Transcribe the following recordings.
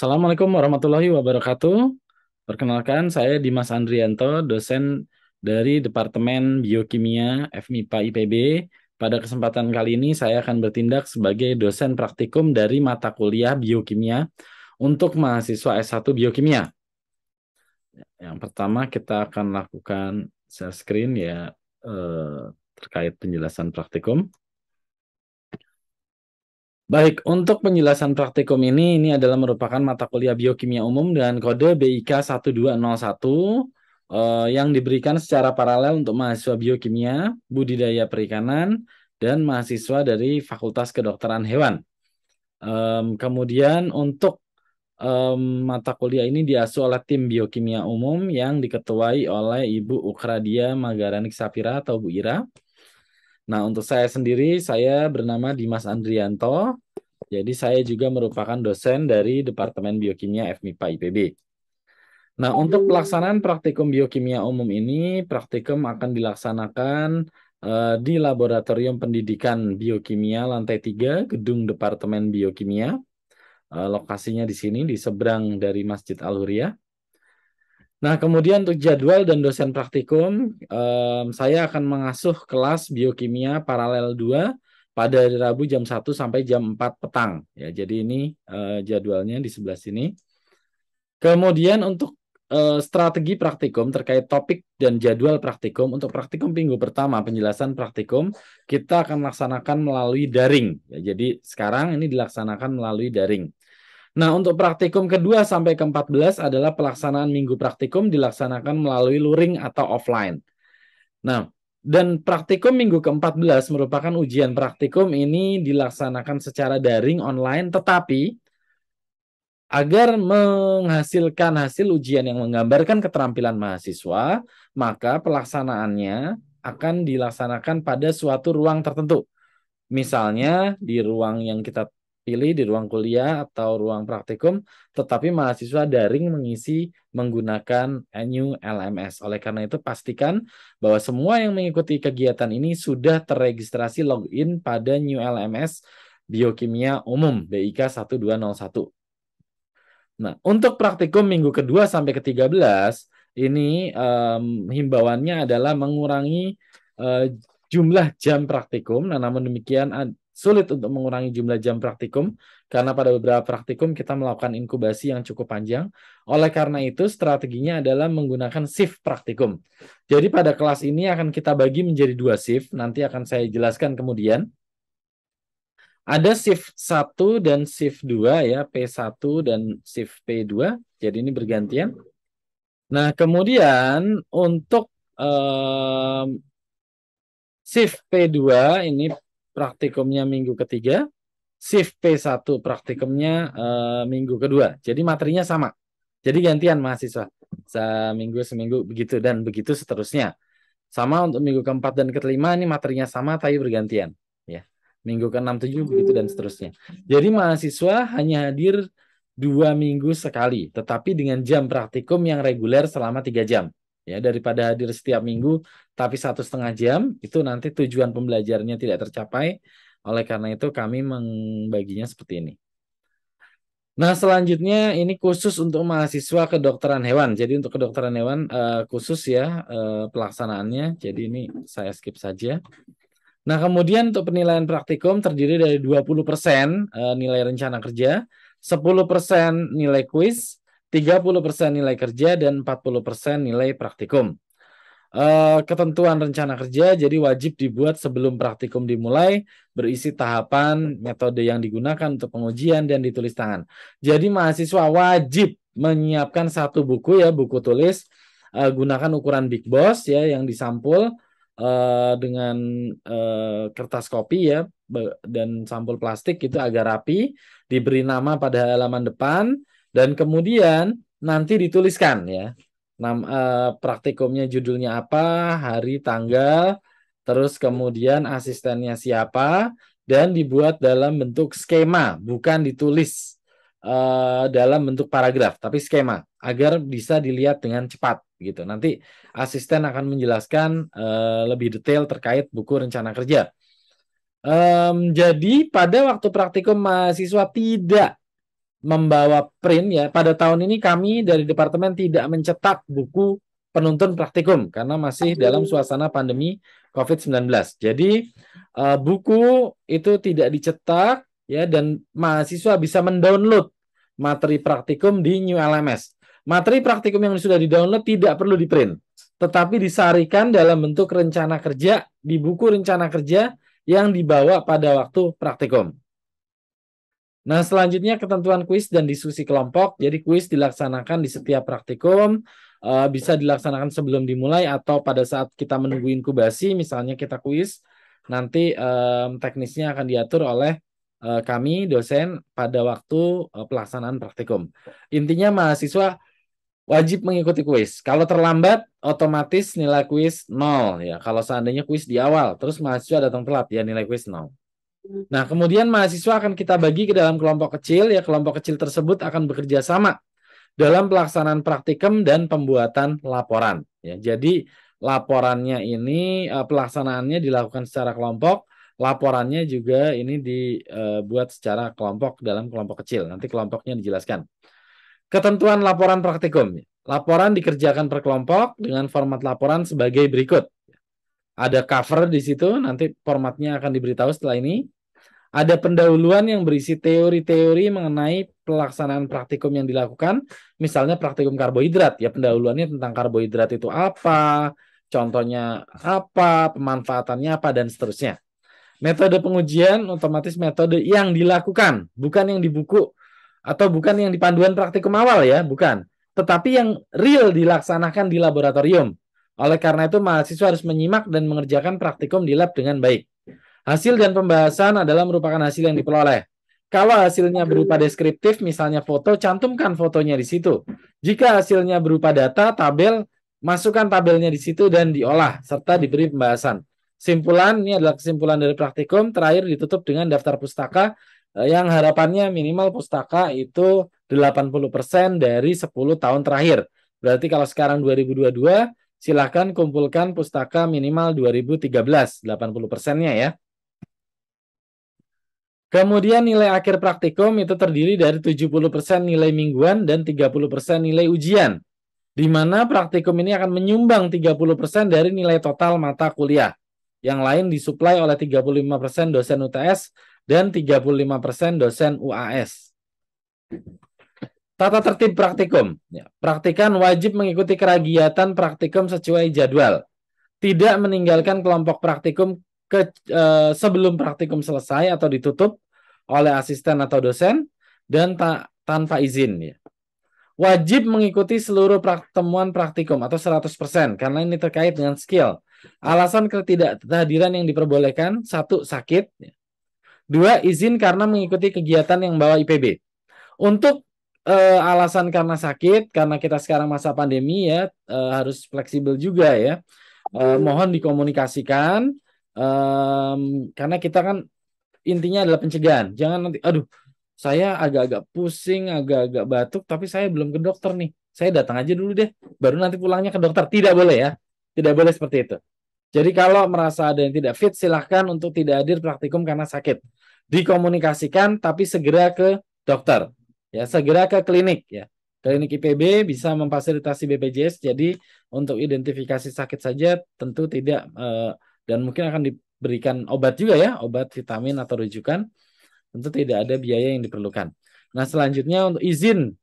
Assalamualaikum warahmatullahi wabarakatuh. Perkenalkan, saya Dimas Andrianto, dosen dari Departemen Biokimia FMIPA IPB. Pada kesempatan kali ini, saya akan bertindak sebagai dosen praktikum dari mata kuliah biokimia untuk mahasiswa S1 biokimia. Yang pertama, kita akan lakukan share screen ya eh, terkait penjelasan praktikum. Baik, untuk penjelasan praktikum ini, ini adalah merupakan mata kuliah biokimia umum dengan kode BIK 1201 eh, yang diberikan secara paralel untuk mahasiswa biokimia, budidaya perikanan, dan mahasiswa dari Fakultas Kedokteran Hewan. Um, kemudian untuk um, mata kuliah ini diasuh oleh tim biokimia umum yang diketuai oleh Ibu Ukradia Magaranik Sapira atau Bu Ira. Nah, untuk saya sendiri, saya bernama Dimas Andrianto. Jadi, saya juga merupakan dosen dari Departemen Biokimia FMIPA IPB. Nah, untuk pelaksanaan praktikum biokimia umum ini, praktikum akan dilaksanakan uh, di Laboratorium Pendidikan Biokimia Lantai 3, Gedung Departemen Biokimia. Uh, lokasinya di sini, di seberang dari Masjid Al-Huriyah. Nah, kemudian untuk jadwal dan dosen praktikum, um, saya akan mengasuh kelas biokimia paralel 2 pada Rabu jam 1 sampai jam 4 petang. Ya, jadi ini uh, jadwalnya di sebelah sini. Kemudian untuk uh, strategi praktikum terkait topik dan jadwal praktikum untuk praktikum minggu pertama penjelasan praktikum kita akan laksanakan melalui daring. Ya, jadi sekarang ini dilaksanakan melalui daring. Nah, untuk praktikum kedua sampai ke-14 adalah pelaksanaan minggu praktikum dilaksanakan melalui luring atau offline. Nah, dan praktikum minggu ke-14 merupakan ujian praktikum ini dilaksanakan secara daring online tetapi agar menghasilkan hasil ujian yang menggambarkan keterampilan mahasiswa, maka pelaksanaannya akan dilaksanakan pada suatu ruang tertentu. Misalnya di ruang yang kita pilih di ruang kuliah atau ruang praktikum, tetapi mahasiswa daring mengisi menggunakan new LMS. Oleh karena itu, pastikan bahwa semua yang mengikuti kegiatan ini sudah terregistrasi login pada new LMS Biokimia Umum BIK 1201. Nah, untuk praktikum minggu kedua sampai ke-13 ini um, himbauannya adalah mengurangi uh, jumlah jam praktikum. Nah, namun demikian sulit untuk mengurangi jumlah jam praktikum karena pada beberapa praktikum kita melakukan inkubasi yang cukup panjang. Oleh karena itu, strateginya adalah menggunakan shift praktikum. Jadi pada kelas ini akan kita bagi menjadi dua shift, nanti akan saya jelaskan kemudian. Ada shift 1 dan shift 2 ya, P1 dan shift P2. Jadi ini bergantian. Nah, kemudian untuk um, shift P2 ini praktikumnya minggu ketiga, shift P1 praktikumnya uh, minggu kedua. Jadi materinya sama. Jadi gantian mahasiswa seminggu seminggu begitu dan begitu seterusnya. Sama untuk minggu keempat dan kelima ini materinya sama tapi bergantian ya. Minggu ke keenam tujuh begitu dan seterusnya. Jadi mahasiswa hanya hadir dua minggu sekali, tetapi dengan jam praktikum yang reguler selama tiga jam ya daripada hadir setiap minggu tapi satu setengah jam itu nanti tujuan pembelajarannya tidak tercapai oleh karena itu kami membaginya seperti ini nah selanjutnya ini khusus untuk mahasiswa kedokteran hewan jadi untuk kedokteran hewan eh, khusus ya eh, pelaksanaannya jadi ini saya skip saja nah kemudian untuk penilaian praktikum terdiri dari 20% eh, nilai rencana kerja 10% nilai kuis 30% nilai kerja dan 40% nilai praktikum. Eh, ketentuan rencana kerja jadi wajib dibuat sebelum praktikum dimulai, berisi tahapan, metode yang digunakan untuk pengujian dan ditulis tangan. Jadi mahasiswa wajib menyiapkan satu buku ya, buku tulis eh, gunakan ukuran Big Boss ya yang disampul eh, dengan kertas kopi ya dan sampul plastik itu agak rapi, diberi nama pada halaman depan dan kemudian nanti dituliskan ya. Nam, eh, praktikumnya judulnya apa, hari, tanggal, terus kemudian asistennya siapa dan dibuat dalam bentuk skema, bukan ditulis eh, dalam bentuk paragraf, tapi skema agar bisa dilihat dengan cepat gitu. Nanti asisten akan menjelaskan eh, lebih detail terkait buku rencana kerja. Um, jadi pada waktu praktikum mahasiswa tidak membawa print ya. Pada tahun ini kami dari departemen tidak mencetak buku penuntun praktikum karena masih dalam suasana pandemi COVID-19. Jadi uh, buku itu tidak dicetak ya dan mahasiswa bisa mendownload materi praktikum di New LMS. Materi praktikum yang sudah didownload tidak perlu diprint, tetapi disarikan dalam bentuk rencana kerja di buku rencana kerja yang dibawa pada waktu praktikum. Nah, selanjutnya ketentuan kuis dan diskusi kelompok. Jadi kuis dilaksanakan di setiap praktikum, uh, bisa dilaksanakan sebelum dimulai atau pada saat kita menunggu inkubasi, misalnya kita kuis, nanti um, teknisnya akan diatur oleh uh, kami dosen pada waktu uh, pelaksanaan praktikum. Intinya mahasiswa wajib mengikuti kuis. Kalau terlambat, otomatis nilai kuis nol ya. Kalau seandainya kuis di awal, terus mahasiswa datang telat ya nilai kuis nol. Nah, kemudian mahasiswa akan kita bagi ke dalam kelompok kecil, ya kelompok kecil tersebut akan bekerja sama dalam pelaksanaan praktikum dan pembuatan laporan. Ya, jadi laporannya ini eh, pelaksanaannya dilakukan secara kelompok, laporannya juga ini dibuat eh, secara kelompok dalam kelompok kecil. Nanti kelompoknya dijelaskan. Ketentuan laporan praktikum. Laporan dikerjakan per kelompok dengan format laporan sebagai berikut. Ada cover di situ, nanti formatnya akan diberitahu setelah ini. Ada pendahuluan yang berisi teori-teori mengenai pelaksanaan praktikum yang dilakukan, misalnya praktikum karbohidrat. Ya pendahuluannya tentang karbohidrat itu apa, contohnya apa, pemanfaatannya apa, dan seterusnya. Metode pengujian otomatis metode yang dilakukan, bukan yang di buku atau bukan yang di panduan praktikum awal ya, bukan. Tetapi yang real dilaksanakan di laboratorium. Oleh karena itu, mahasiswa harus menyimak dan mengerjakan praktikum di lab dengan baik. Hasil dan pembahasan adalah merupakan hasil yang diperoleh. Kalau hasilnya berupa deskriptif, misalnya foto, cantumkan fotonya di situ. Jika hasilnya berupa data, tabel, masukkan tabelnya di situ dan diolah, serta diberi pembahasan. Simpulan, ini adalah kesimpulan dari praktikum, terakhir ditutup dengan daftar pustaka, eh, yang harapannya minimal pustaka itu 80% dari 10 tahun terakhir. Berarti kalau sekarang 2022, silahkan kumpulkan pustaka minimal 2013, 80 persennya ya. Kemudian nilai akhir praktikum itu terdiri dari 70% nilai mingguan dan 30% nilai ujian. Di mana praktikum ini akan menyumbang 30% dari nilai total mata kuliah. Yang lain disuplai oleh 35% dosen UTS dan 35% dosen UAS. Tata tertib praktikum. Ya, praktikan wajib mengikuti kegiatan praktikum sesuai jadwal. Tidak meninggalkan kelompok praktikum ke, eh, sebelum praktikum selesai atau ditutup oleh asisten atau dosen dan ta tanpa izin. Ya. Wajib mengikuti seluruh pertemuan praktikum atau 100% karena ini terkait dengan skill. Alasan ketidakhadiran yang diperbolehkan, satu, sakit. Ya. Dua, izin karena mengikuti kegiatan yang bawa IPB. Untuk uh, alasan karena sakit, karena kita sekarang masa pandemi ya uh, harus fleksibel juga ya. uh, mohon dikomunikasikan karena kita kan intinya adalah pencegahan. Jangan nanti, aduh, saya agak-agak pusing, agak-agak batuk, tapi saya belum ke dokter nih. Saya datang aja dulu deh, baru nanti pulangnya ke dokter. Tidak boleh ya, tidak boleh seperti itu. Jadi kalau merasa ada yang tidak fit, silahkan untuk tidak hadir praktikum karena sakit. Dikomunikasikan, tapi segera ke dokter ya segera ke klinik ya klinik IPB bisa memfasilitasi BPJS jadi untuk identifikasi sakit saja tentu tidak uh, dan mungkin akan diberikan obat juga ya obat vitamin atau rujukan tentu tidak ada biaya yang diperlukan nah selanjutnya untuk izin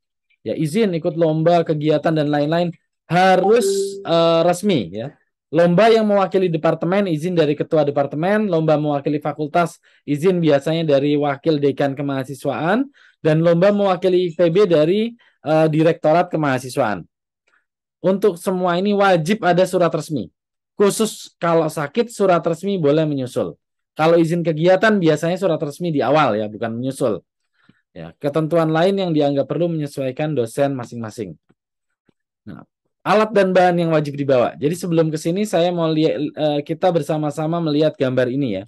ya izin ikut lomba kegiatan dan lain-lain harus uh, resmi ya lomba yang mewakili departemen izin dari ketua departemen lomba mewakili fakultas izin biasanya dari wakil dekan kemahasiswaan dan lomba mewakili IPB dari uh, Direktorat Kemahasiswaan. Untuk semua ini wajib ada surat resmi. Khusus kalau sakit surat resmi boleh menyusul. Kalau izin kegiatan biasanya surat resmi di awal ya, bukan menyusul. Ya, ketentuan lain yang dianggap perlu menyesuaikan dosen masing-masing. Nah, alat dan bahan yang wajib dibawa. Jadi sebelum ke sini saya mau lihat eh, kita bersama-sama melihat gambar ini ya.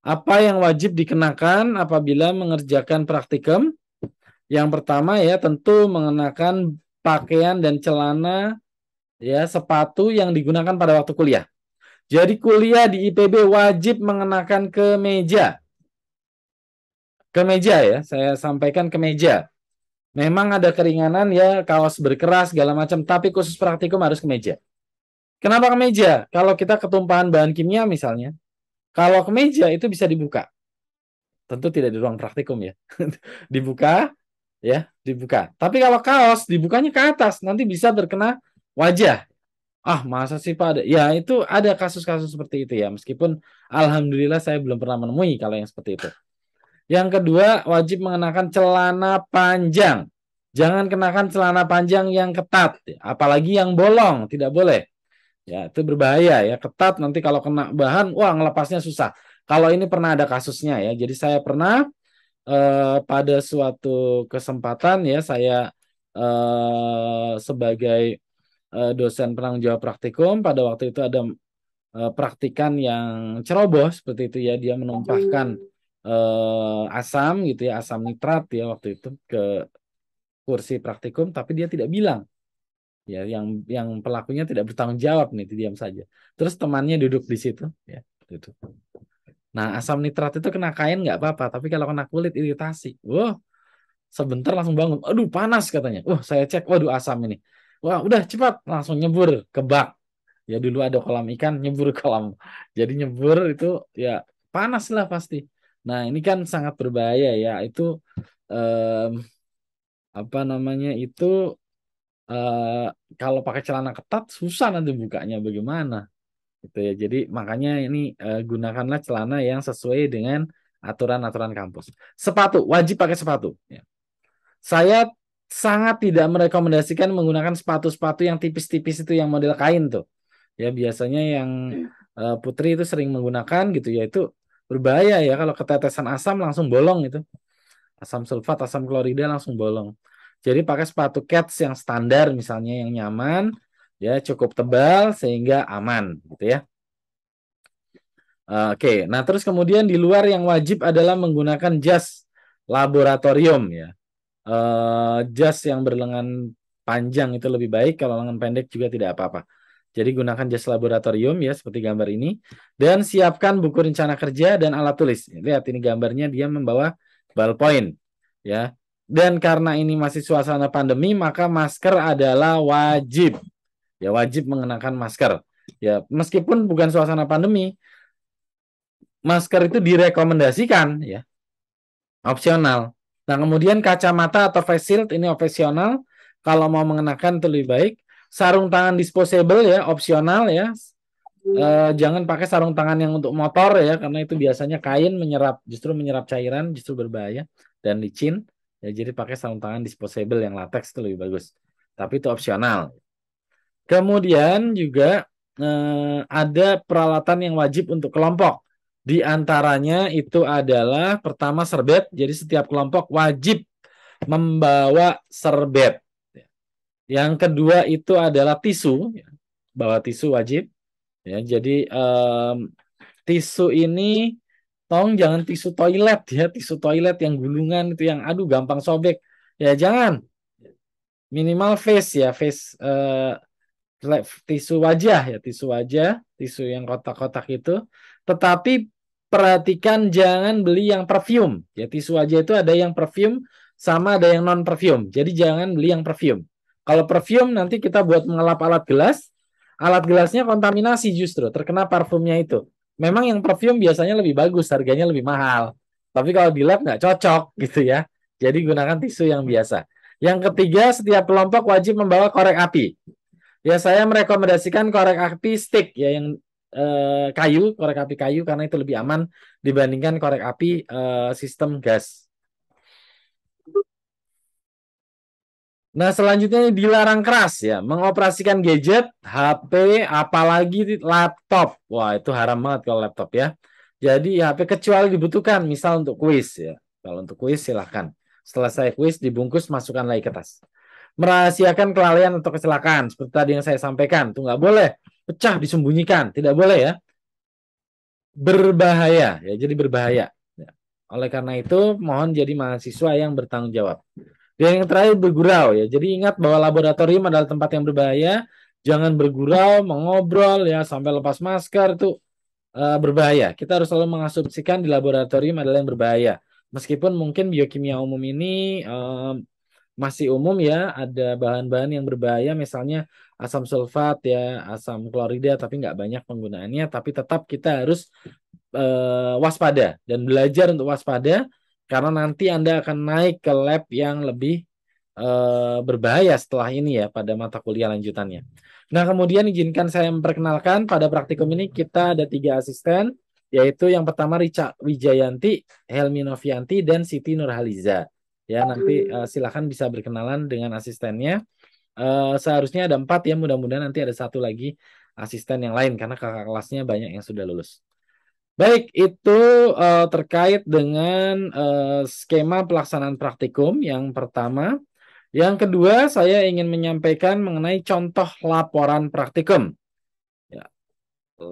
Apa yang wajib dikenakan apabila mengerjakan praktikum? Yang pertama ya tentu mengenakan pakaian dan celana ya sepatu yang digunakan pada waktu kuliah. Jadi kuliah di IPB wajib mengenakan kemeja. Kemeja ya, saya sampaikan kemeja. Memang ada keringanan ya kaos berkeras segala macam, tapi khusus praktikum harus kemeja. Kenapa kemeja? Kalau kita ketumpahan bahan kimia misalnya, kalau kemeja itu bisa dibuka. Tentu tidak di ruang praktikum ya. dibuka, ya, dibuka. Tapi kalau kaos dibukanya ke atas, nanti bisa terkena wajah. Ah, masa sih Pak ada? Ya, itu ada kasus-kasus seperti itu ya. Meskipun alhamdulillah saya belum pernah menemui kalau yang seperti itu. Yang kedua, wajib mengenakan celana panjang. Jangan kenakan celana panjang yang ketat, apalagi yang bolong, tidak boleh ya itu berbahaya ya ketat nanti kalau kena bahan wah ngelepasnya susah kalau ini pernah ada kasusnya ya jadi saya pernah eh, pada suatu kesempatan ya saya eh, sebagai eh, dosen penanggung jawab praktikum pada waktu itu ada eh, praktikan yang ceroboh seperti itu ya dia menumpahkan eh, asam gitu ya asam nitrat ya waktu itu ke kursi praktikum tapi dia tidak bilang ya yang yang pelakunya tidak bertanggung jawab nih diam saja terus temannya duduk di situ ya duduk gitu. nah asam nitrat itu kena kain nggak apa-apa tapi kalau kena kulit iritasi wah sebentar langsung bangun aduh panas katanya wah saya cek waduh asam ini wah udah cepat langsung nyebur ke bak ya dulu ada kolam ikan nyebur kolam jadi nyebur itu ya panas lah pasti nah ini kan sangat berbahaya ya itu um, apa namanya itu uh, kalau pakai celana ketat susah nanti bukanya bagaimana gitu ya jadi makanya ini uh, gunakanlah celana yang sesuai dengan aturan-aturan kampus sepatu wajib pakai sepatu ya. saya sangat tidak merekomendasikan menggunakan sepatu-sepatu yang tipis-tipis itu yang model kain tuh ya biasanya yang uh, putri itu sering menggunakan gitu ya itu berbahaya ya kalau ketetesan asam langsung bolong itu asam sulfat asam klorida langsung bolong jadi pakai sepatu cats yang standar misalnya yang nyaman, ya cukup tebal sehingga aman gitu ya. Oke, nah terus kemudian di luar yang wajib adalah menggunakan jas laboratorium ya. Eh, jas yang berlengan panjang itu lebih baik, kalau lengan pendek juga tidak apa-apa. Jadi gunakan jas laboratorium ya seperti gambar ini dan siapkan buku rencana kerja dan alat tulis. Lihat ini gambarnya dia membawa ballpoint ya. Dan karena ini masih suasana pandemi, maka masker adalah wajib. Ya wajib mengenakan masker. Ya meskipun bukan suasana pandemi, masker itu direkomendasikan ya. Opsional. Nah, kemudian kacamata atau face shield ini opsional. Kalau mau mengenakan itu lebih baik. Sarung tangan disposable ya, opsional ya. E, jangan pakai sarung tangan yang untuk motor ya, karena itu biasanya kain menyerap justru menyerap cairan, justru berbahaya dan licin ya jadi pakai sarung tangan disposable yang latex itu lebih bagus tapi itu opsional kemudian juga eh, ada peralatan yang wajib untuk kelompok di antaranya itu adalah pertama serbet jadi setiap kelompok wajib membawa serbet yang kedua itu adalah tisu bawa tisu wajib ya jadi eh, tisu ini tolong jangan tisu toilet ya tisu toilet yang gulungan itu yang aduh gampang sobek ya jangan minimal face ya face uh, tisu wajah ya tisu wajah tisu yang kotak-kotak itu tetapi perhatikan jangan beli yang perfume ya tisu wajah itu ada yang perfume sama ada yang non perfume jadi jangan beli yang perfume kalau perfume nanti kita buat mengelap alat gelas alat gelasnya kontaminasi justru terkena parfumnya itu memang yang perfume biasanya lebih bagus, harganya lebih mahal. Tapi kalau di lab nggak cocok gitu ya. Jadi gunakan tisu yang biasa. Yang ketiga, setiap kelompok wajib membawa korek api. Ya saya merekomendasikan korek api stick ya yang eh, kayu, korek api kayu karena itu lebih aman dibandingkan korek api eh, sistem gas. Nah, selanjutnya ini dilarang keras ya, mengoperasikan gadget, HP, apalagi laptop. Wah, itu haram banget kalau laptop ya. Jadi HP kecuali dibutuhkan, misal untuk kuis ya. Kalau untuk kuis silahkan. Setelah Selesai kuis dibungkus masukkan lagi ke tas. Merahasiakan kelalaian atau kecelakaan seperti tadi yang saya sampaikan, itu nggak boleh. Pecah disembunyikan, tidak boleh ya. Berbahaya ya, jadi berbahaya. Ya. Oleh karena itu mohon jadi mahasiswa yang bertanggung jawab. Dan yang terakhir bergurau ya. Jadi ingat bahwa laboratorium adalah tempat yang berbahaya. Jangan bergurau, mengobrol ya sampai lepas masker itu uh, berbahaya. Kita harus selalu mengasumsikan di laboratorium adalah yang berbahaya. Meskipun mungkin biokimia umum ini um, masih umum ya ada bahan-bahan yang berbahaya misalnya asam sulfat ya asam klorida tapi nggak banyak penggunaannya tapi tetap kita harus uh, waspada dan belajar untuk waspada karena nanti Anda akan naik ke lab yang lebih uh, berbahaya setelah ini ya pada mata kuliah lanjutannya. Nah, kemudian izinkan saya memperkenalkan pada praktikum ini kita ada tiga asisten, yaitu yang pertama Rica Wijayanti, Helmi Novianti, dan Siti Nurhaliza. Ya, nanti uh, eh, silahkan bisa berkenalan dengan asistennya. Uh, seharusnya ada empat ya, mudah-mudahan nanti ada satu lagi asisten yang lain karena kakak kelasnya banyak yang sudah lulus. Baik, itu uh, terkait dengan uh, skema pelaksanaan praktikum yang pertama. Yang kedua, saya ingin menyampaikan mengenai contoh laporan praktikum. Ya.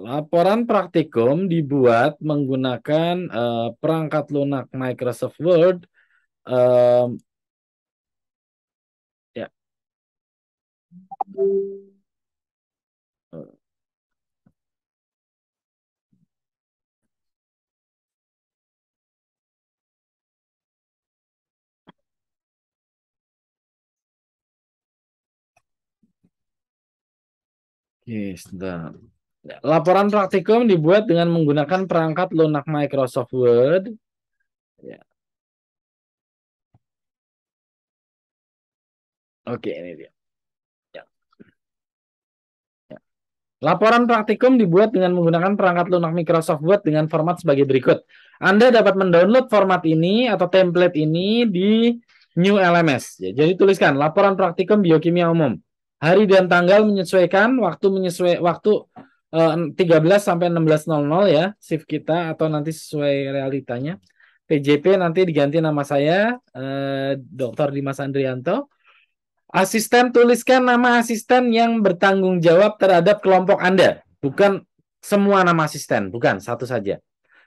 Laporan praktikum dibuat menggunakan uh, perangkat lunak Microsoft Word. Uh, ya. yes, sebentar. Laporan praktikum dibuat dengan menggunakan perangkat lunak Microsoft Word. Ya. Oke, ini dia. Ya. Ya. Laporan praktikum dibuat dengan menggunakan perangkat lunak Microsoft Word dengan format sebagai berikut. Anda dapat mendownload format ini atau template ini di New LMS. Ya, jadi tuliskan laporan praktikum biokimia umum Hari dan tanggal menyesuaikan, waktu menyesuai waktu uh, eh, 13 sampai 16.00 ya shift kita atau nanti sesuai realitanya. PJP nanti diganti nama saya eh, Dr. Dimas Andrianto. Asisten tuliskan nama asisten yang bertanggung jawab terhadap kelompok Anda, bukan semua nama asisten, bukan satu saja.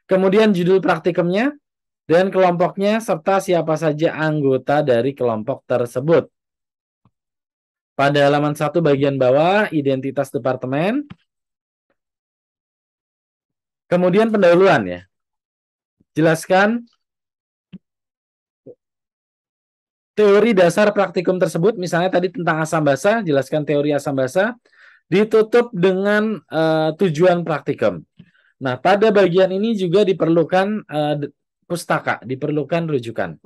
Kemudian judul praktikumnya dan kelompoknya serta siapa saja anggota dari kelompok tersebut. Pada halaman satu bagian bawah, identitas departemen. Kemudian pendahuluan ya. Jelaskan teori dasar praktikum tersebut, misalnya tadi tentang asam basa, jelaskan teori asam basa, ditutup dengan uh, tujuan praktikum. Nah, pada bagian ini juga diperlukan uh, pustaka, diperlukan rujukan.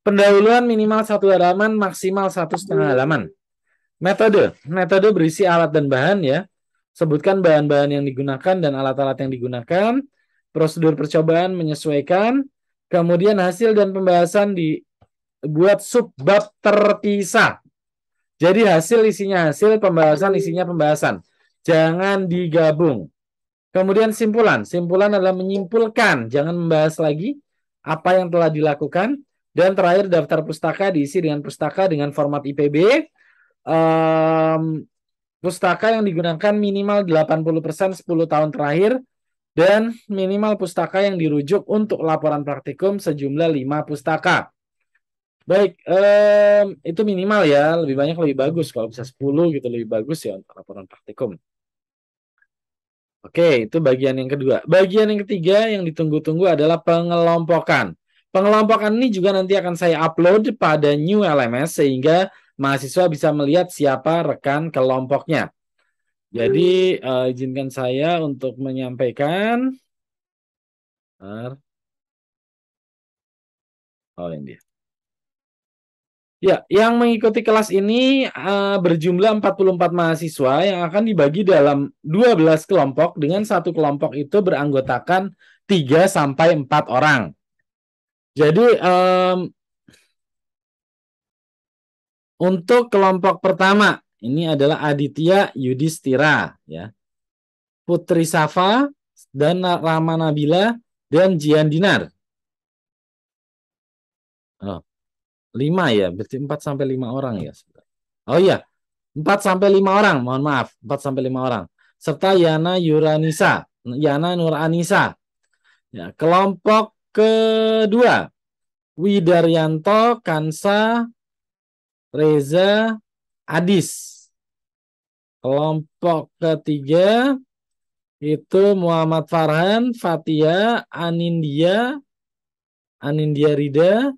Pendahuluan minimal satu halaman, maksimal satu setengah halaman. Metode. Metode berisi alat dan bahan ya. Sebutkan bahan-bahan yang digunakan dan alat-alat yang digunakan. Prosedur percobaan menyesuaikan. Kemudian hasil dan pembahasan dibuat subbab terpisah. Jadi hasil isinya hasil, pembahasan isinya pembahasan. Jangan digabung. Kemudian simpulan. Simpulan adalah menyimpulkan. Jangan membahas lagi apa yang telah dilakukan. Dan terakhir daftar pustaka diisi dengan pustaka dengan format IPB um, pustaka yang digunakan minimal 80% 10 tahun terakhir dan minimal pustaka yang dirujuk untuk laporan praktikum sejumlah 5 pustaka. Baik, um, itu minimal ya, lebih banyak lebih bagus kalau bisa 10 gitu lebih bagus ya untuk laporan praktikum. Oke, itu bagian yang kedua. Bagian yang ketiga yang ditunggu-tunggu adalah pengelompokan. Pengelompokan ini juga nanti akan saya upload pada new LMS sehingga mahasiswa bisa melihat siapa rekan kelompoknya. Jadi uh, izinkan saya untuk menyampaikan. Oh ini dia. Ya, yang mengikuti kelas ini uh, berjumlah 44 mahasiswa yang akan dibagi dalam 12 kelompok dengan satu kelompok itu beranggotakan 3 sampai 4 orang. Jadi um, untuk kelompok pertama, ini adalah Aditya Yudhistira ya. Putri Safa dan Rama Nabila dan Jian Dinar. Oh, lima ya, berarti empat sampai lima orang ya. Oh iya, empat sampai lima orang, mohon maaf, empat sampai lima orang. Serta Yana Yuranisa, Yana Nuranisa. Ya, kelompok kedua, Widaryanto, Kansa, Reza Adis. Kelompok ketiga itu Muhammad Farhan, Fatia, Anindia, Anindia Rida,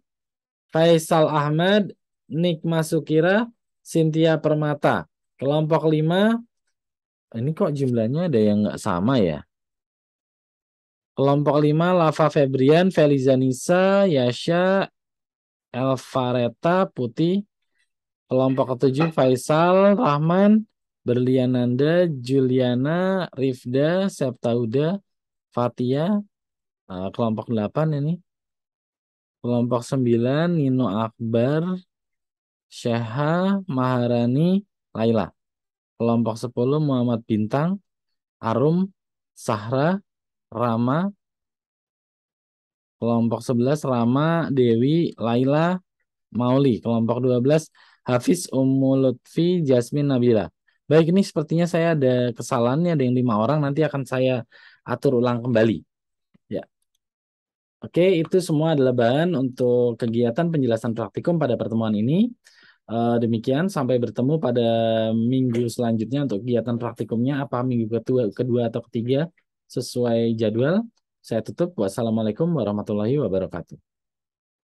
Faisal Ahmad, Nik Masukira, Cynthia Permata. Kelompok lima, ini kok jumlahnya ada yang nggak sama ya? Kelompok lima, Lava Febrian, Felizanisa, Yasha, Elvareta, Putih, Kelompok ketujuh Faisal, Rahman, Berliananda, Juliana, Rifda, Septauda, Fatia. Eh, kelompok delapan ini. Kelompok sembilan Nino Akbar, Syaha, Maharani, Laila. Kelompok sepuluh Muhammad Bintang, Arum, Sahra, Rama, Kelompok sebelas Rama, Dewi, Laila, Mauli. Kelompok dua belas Hafiz Ummu Lutfi Jasmine Nabila. Baik, ini sepertinya saya ada kesalahan, ada yang lima orang nanti akan saya atur ulang kembali. Ya. Oke, itu semua adalah bahan untuk kegiatan penjelasan praktikum pada pertemuan ini. Eh, demikian sampai bertemu pada minggu selanjutnya untuk kegiatan praktikumnya apa minggu kedua, kedua atau ketiga sesuai jadwal. Saya tutup. Wassalamualaikum warahmatullahi wabarakatuh.